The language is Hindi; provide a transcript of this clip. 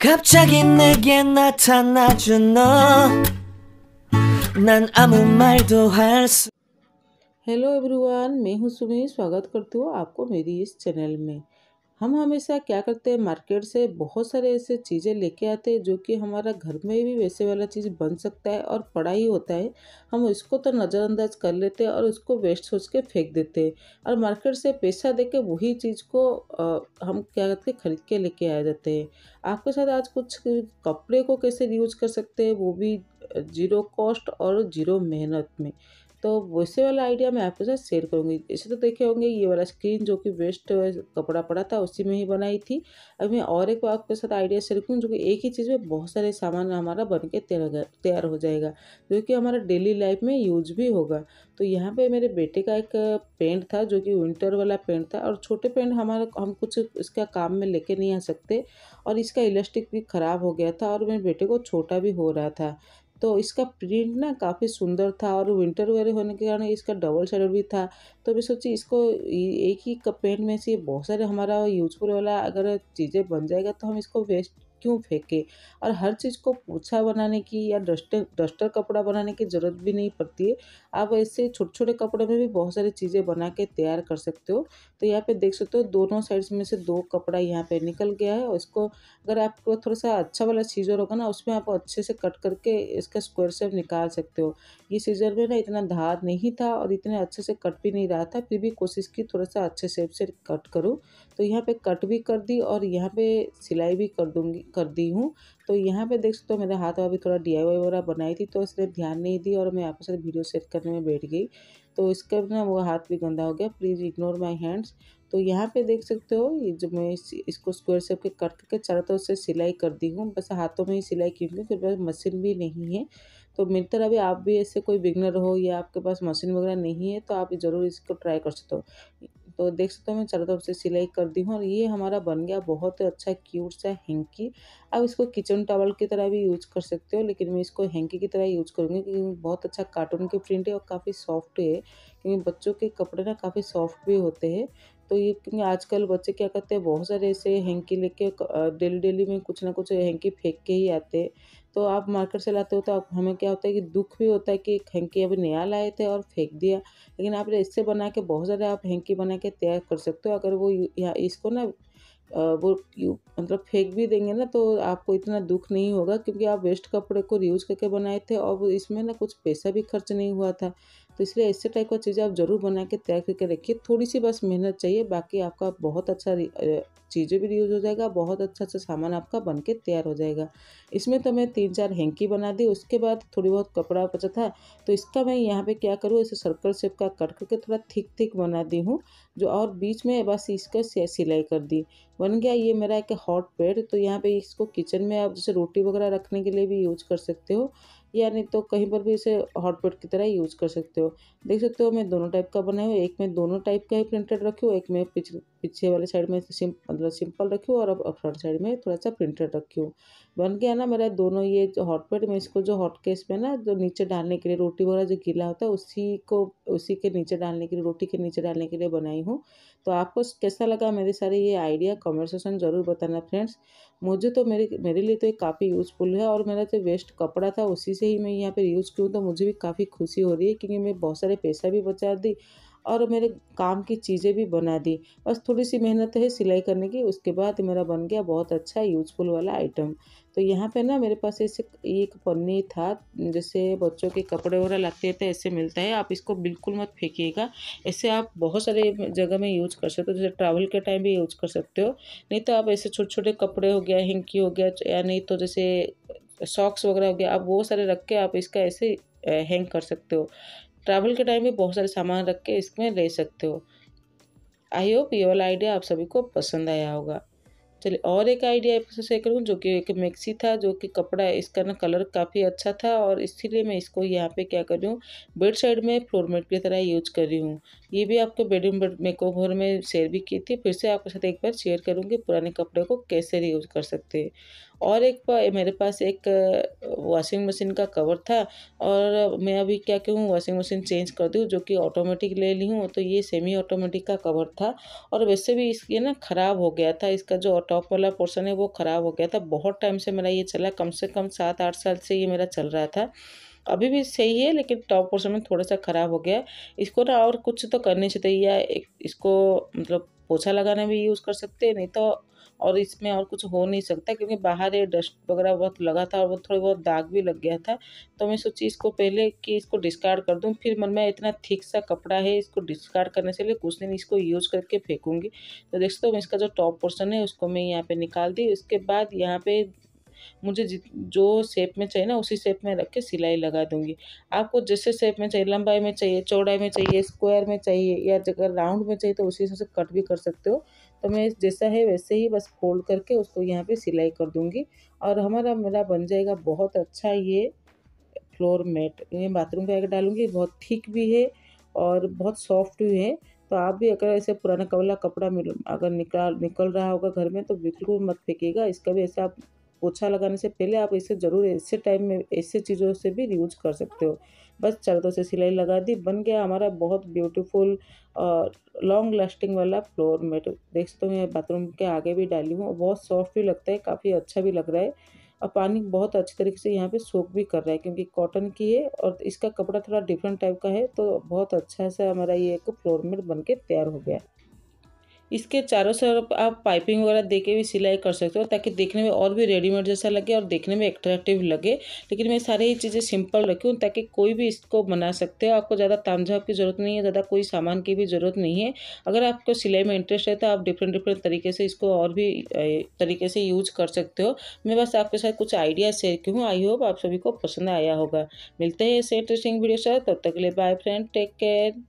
갑자기 내게 나타나준 너난 아무 말도 할수 हेलो एवरीवन मैं हूं सुमी स्वागत करती हूँ आपको मेरी इस चैनल में हम हमेशा क्या करते हैं मार्केट से बहुत सारे ऐसे चीज़ें लेके आते हैं जो कि हमारा घर में भी वैसे वाला चीज़ बन सकता है और पड़ा ही होता है हम उसको तो नज़रअंदाज कर लेते हैं और उसको वेस्ट सोच के फेंक देते हैं और मार्केट से पैसा दे के वही चीज़ को आ, हम क्या करते खरीद के लेके आ जाते हैं आपके साथ आज कुछ कपड़े को कैसे यूज कर सकते हैं वो भी जीरो कॉस्ट और जीरो मेहनत में तो वैसे वाला आइडिया मैं आपके साथ शेयर करूँगी इसे तो देखे होंगे ये वाला स्क्रीन जो कि वेस्ट कपड़ा पड़ा था उसी में ही बनाई थी अब मैं और एक आपके साथ आइडिया शेयर करूँ जो कि एक ही चीज़ में बहुत सारे सामान हमारा बन के तैयार हो जाएगा जो कि हमारा डेली लाइफ में यूज भी होगा तो यहाँ पे मेरे बेटे का एक पेंट था जो कि विंटर वाला पेंट था और छोटे पेंट हमारा हम कुछ इसका काम में लेके नहीं आ सकते और इसका इलास्टिक भी ख़राब हो गया था और मेरे बेटे को छोटा भी हो रहा था तो इसका प्रिंट ना काफ़ी सुंदर था और विंटर वेयर होने के कारण इसका डबल शेडर भी था तो मैं सोची इसको एक ही कप पेंट में से बहुत सारे हमारा यूजफुल वाला अगर चीज़ें बन जाएगा तो हम इसको वेस्ट क्यों फेंके और हर चीज़ को पोछा बनाने की या डस्टर डस्टर कपड़ा बनाने की ज़रूरत भी नहीं पड़ती है आप ऐसे छोटे छोटे कपड़े में भी बहुत सारी चीज़ें बना के तैयार कर सकते हो तो यहाँ पे देख सकते हो दोनों साइड्स में से दो कपड़ा यहाँ पे निकल गया है और इसको अगर आपको थोड़ा सा अच्छा वाला सीजर होगा ना उसमें आप अच्छे से कट करके इसका स्क्वायर शेप निकाल सकते हो ये सीजर में ना इतना धार नहीं था और इतने अच्छे से कट भी नहीं रहा था फिर भी कोशिश की थोड़ा सा अच्छे शेप से कट करूँ तो यहाँ पर कट भी कर दी और यहाँ पर सिलाई भी कर दूँगी कर दी हूँ तो यहाँ पे देख सकते हो मेरे हाथ अभी थोड़ा डी आई वगैरह बनाई थी तो इसलिए ध्यान नहीं दी और मैं आपके साथ वीडियो सेट करने में बैठ गई तो इसके ना वो हाथ भी गंदा हो गया प्लीज़ इग्नोर माई हैंड्स तो यहाँ पे देख सकते हो ये जो मैं इसको स्क्वायर शेप के कट करके चारों तरफ से सिलाई कर दी हूँ बस हाथों में ही सिलाई की हूँ फिर मशीन भी नहीं है तो मेरी तरह अभी आप भी ऐसे कोई बिगनर हो या आपके पास मशीन वगैरह नहीं है तो आप ज़रूर इसको ट्राई कर सकते हो तो देख सकते हो मैं चारों तरफ से सिलाई कर दी हूँ और ये हमारा बन गया बहुत अच्छा क्यूट सा हिंकी आप इसको किचन टॉवल की तरह भी यूज कर सकते हो लेकिन मैं इसको हैंकी की तरह यूज करूँगी क्योंकि बहुत अच्छा कार्टून के प्रिंट है और काफ़ी सॉफ्ट है क्योंकि बच्चों के कपड़े ना काफ़ी सॉफ्ट भी होते हैं तो ये क्योंकि आजकल बच्चे क्या करते हैं बहुत सारे ऐसे हैंकी लेके डेली डेली में कुछ ना कुछ हैंकी फेंक के ही आते हैं तो आप मार्केट से लाते हो तो आप हमें क्या होता है कि दुख भी होता है कि एक हैंकी अभी नया लाए थे और फेंक दिया लेकिन आप इससे बना के बहुत सारे आप हैंकी बना के तैयार कर सकते हो अगर वो या इसको ना वो मतलब फेंक भी देंगे ना तो आपको इतना दुख नहीं होगा क्योंकि आप वेस्ट कपड़े को यूज करके बनाए थे और इसमें ना कुछ पैसा भी खर्च नहीं हुआ था तो इसलिए ऐसे टाइप का चीज़ें आप ज़रूर बना के तैयार करके रखिए थोड़ी सी बस मेहनत चाहिए बाकी आपका बहुत अच्छा चीज़ें भी यूज़ हो जाएगा बहुत अच्छा अच्छा सामान आपका बन के तैयार हो जाएगा इसमें तो मैं तीन चार हैंकी बना दी उसके बाद थोड़ी बहुत कपड़ा बचा था तो इसका मैं यहाँ पे क्या करूँ इसे सर्कल शेप का कट करके थोड़ा थिक थिक बना दी हूँ जो और बीच में बस इसका सिलाई कर दी बन गया ये मेरा एक हॉट पेड तो यहाँ पे इसको किचन में आप जैसे रोटी वगैरह रखने के लिए भी यूज कर सकते हो या नहीं तो कहीं पर भी इसे हॉट पेड की तरह यूज कर सकते हो देख सकते हो मैं दोनों टाइप का बनाया हूँ एक में दोनों टाइप का ही प्रिंटेड रखी हूँ एक में पिछले पीछे वाले साइड में सिम मतलब सिंपल रखी हूँ और अब फ्रंट साइड में थोड़ा सा प्रिंटेड रखी हूँ बन गया ना मेरा दोनों ये जो हॉट प्लेट में इसको जो हॉट केस में ना जो नीचे डालने के लिए रोटी वगैरह जो गीला होता है उसी को उसी के नीचे डालने के लिए रोटी के नीचे डालने के लिए बनाई हूँ तो आपको कैसा लगा मेरे सारे ये आइडिया कॉन्वर्सेशन ज़रूर बताना फ्रेंड्स मुझे तो मेरे मेरे लिए तो ये काफ़ी यूज़फुल है और मेरा जो वेस्ट कपड़ा था उसी से ही मैं यहाँ पर यूज़ की तो मुझे भी काफ़ी खुशी हो रही है क्योंकि मैं बहुत सारे पैसा भी बचा दी और मेरे काम की चीज़ें भी बना दी बस थोड़ी सी मेहनत है सिलाई करने की उसके बाद मेरा बन गया बहुत अच्छा यूजफुल वाला आइटम तो यहाँ पे ना मेरे पास ऐसे एक पन्नी था जैसे बच्चों के कपड़े वगैरह लगते थे ऐसे मिलता है आप इसको बिल्कुल मत फेंकीेगा ऐसे आप बहुत सारे जगह में यूज कर सकते हो जैसे ट्रैवल के टाइम भी यूज कर सकते हो नहीं तो आप ऐसे छोटे छोटे कपड़े हो गया हिंकी हो गया या नहीं तो जैसे सॉक्स वगैरह हो गया आप वो सारे रख के आप इसका ऐसे हैंग कर सकते हो ट्रैवल के टाइम भी बहुत सारे सामान रख के इसमें ले सकते हो आई होप ये वाला आइडिया आप सभी को पसंद आया होगा चलिए और एक आइडिया आपसे शेयर करूँ जो कि एक मिक्सी था जो कि कपड़ा इसका ना कलर काफ़ी अच्छा था और इसीलिए मैं इसको यहाँ पे क्या कर रही हूँ बेड साइड में फ्लोरमेट की तरह यूज कर रही हूँ ये भी आपको बेडरूम मेक घर में शेयर भी की थी फिर से आपके साथ एक बार शेयर करूँगी पुराने कपड़े को कैसे रीयूज कर सकते और एक मेरे पास एक वॉशिंग मशीन का कवर था और मैं अभी क्या कहूँ वॉशिंग मशीन चेंज कर दूँ जो कि ऑटोमेटिक ले ली हूँ तो ये सेमी ऑटोमेटिक का कवर था और वैसे भी इसके ना ख़राब हो गया था इसका जो टॉप वाला पोर्सन है वो ख़राब हो गया था बहुत टाइम से मेरा ये चला कम से कम सात आठ साल से ये मेरा चल रहा था अभी भी सही है लेकिन टॉप पोर्सन में थोड़ा सा ख़राब हो गया इसको ना और कुछ तो करनी चाहिए तो या इसको मतलब पोछा लगाने में यूज़ कर सकते हैं नहीं तो और इसमें और कुछ हो नहीं सकता क्योंकि बाहर ये डस्ट वगैरह बहुत लगा था और वो थोड़े बहुत दाग भी लग गया था तो मैं सोची इसको पहले कि इसको डिस्कार्ड कर दूँ फिर मन में इतना थिक सा कपड़ा है इसको डिस्कार्ड करने से लिए कुछ दिन इसको यूज़ करके फेंकूँगी तो देख सकते हो इसका जो टॉप पोर्सन है उसको मैं यहाँ पर निकाल दी उसके बाद यहाँ पर मुझे जित जो शेप में चाहिए ना उसी शेप में रख के सिलाई लगा दूंगी आपको जैसे शेप में चाहिए लंबाई में चाहिए चौड़ाई में चाहिए स्क्वायर में चाहिए या अगर राउंड में चाहिए तो उसी हिसाब से कट भी कर सकते हो तो मैं जैसा है वैसे ही बस फोल्ड करके उसको यहाँ पे सिलाई कर दूँगी और हमारा मेरा बन जाएगा बहुत अच्छा ये फ्लोर मेट ये बाथरूम का एक बहुत थिक भी है और बहुत सॉफ्ट भी है तो आप भी अगर ऐसे पुराना कवला कपड़ा मिल अगर निकाल निकल रहा होगा घर में तो बिल्कुल मत फेंकेगा इसका भी ऐसा आप पोछा लगाने से पहले आप इसे ज़रूर ऐसे टाइम में ऐसे चीज़ों से भी यूज कर सकते हो बस चारों से सिलाई लगा दी बन गया हमारा बहुत ब्यूटीफुल और लॉन्ग लास्टिंग वाला फ्लोर मेट देख सकते हो मैं बाथरूम के आगे भी डाली हूँ बहुत सॉफ्ट भी लगता है काफ़ी अच्छा भी लग रहा है और पानी बहुत अच्छे तरीके से यहाँ पे सोख भी कर रहा है क्योंकि कॉटन की है और इसका कपड़ा थोड़ा डिफरेंट टाइप का है तो बहुत अच्छा सा हमारा ये एक फ्लोर मेट बन के तैयार हो गया इसके चारों तरफ आप पाइपिंग वगैरह दे के भी सिलाई कर सकते हो ताकि देखने में और भी रेडीमेड जैसा लगे और देखने में अट्रैक्टिव लगे लेकिन मैं सारी चीज़ें सिंपल रखी हूँ ताकि कोई भी इसको बना सकते हो आपको ज़्यादा तामझाप की ज़रूरत नहीं है ज़्यादा कोई सामान की भी ज़रूरत नहीं है अगर आपको सिलाई में इंटरेस्ट है तो आप डिफरेंट डिफरेंट तरीके से इसको और भी तरीके से यूज कर सकते हो मैं बस आपके साथ कुछ आइडिया शेयर की हूँ आई होप आप सभी को पसंद आया होगा मिलते हैं ऐसे इंटरेस्टिंग वीडियो से तब तक के लिए बाय फ्रेंड टेक केयर